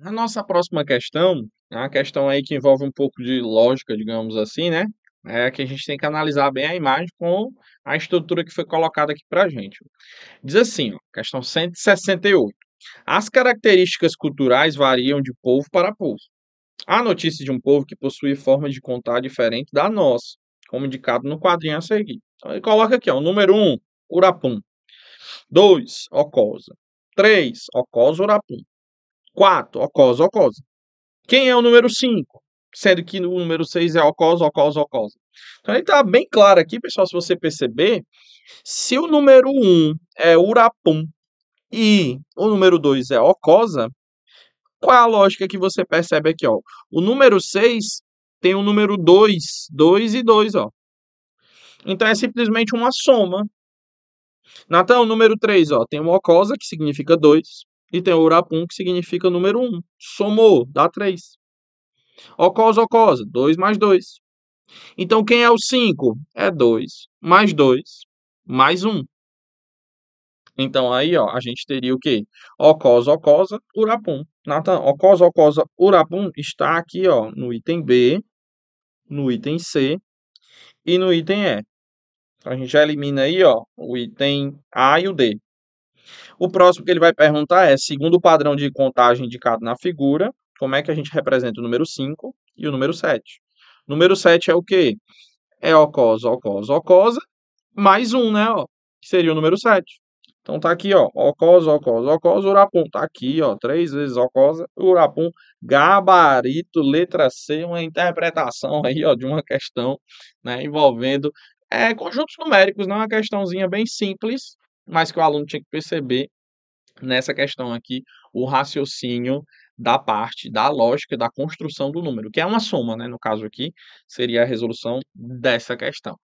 A nossa próxima questão é uma questão aí que envolve um pouco de lógica, digamos assim, né? É que a gente tem que analisar bem a imagem com a estrutura que foi colocada aqui para a gente. Diz assim, ó, questão 168. As características culturais variam de povo para povo. Há notícias de um povo que possui forma de contar diferente da nossa, como indicado no quadrinho a seguir. Então ele coloca aqui, ó, número 1, um, Urapum. 2, Ocosa. 3, Ocosa Urapum. 4, ocose, ocose. Quem é o número 5? Sendo que o número 6 é ocose, ocose, ocose. Então ele está bem claro aqui, pessoal, se você perceber, se o número 1 é urapum e o número 2 é ocosa, qual é a lógica que você percebe aqui? Ó? O número 6 tem o número 2, 2 e 2. Ó. Então é simplesmente uma soma. Natan, o número 3 ó, tem o ocosa, que significa 2. E tem o urapum, que significa número 1. Somou, dá 3. Ocosa, ocosa, 2 mais 2. Então, quem é o 5? É 2 mais 2 mais 1. Então, aí, ó, a gente teria o quê? Ocosa, ocosa, urapum. Natan, ocosa, ocosa, urapum está aqui, ó, no item B, no item C e no item E. Então, A gente já elimina aí, ó, o item A e o D. O próximo que ele vai perguntar é, segundo o padrão de contagem indicado na figura, como é que a gente representa o número 5 e o número 7? Número 7 é o quê? É ocosa, ocosa, ocosa, mais um, né, ó, que seria o número 7. Então tá aqui, ó, ocosa, ocosa, ocosa, urapum. Tá aqui, ó, três vezes ocosa, urapum, gabarito, letra C, uma interpretação aí, ó, de uma questão, né, envolvendo é, conjuntos numéricos, não é uma questãozinha bem simples, mas que o aluno tinha que perceber nessa questão aqui o raciocínio da parte da lógica da construção do número, que é uma soma, né? No caso aqui, seria a resolução dessa questão.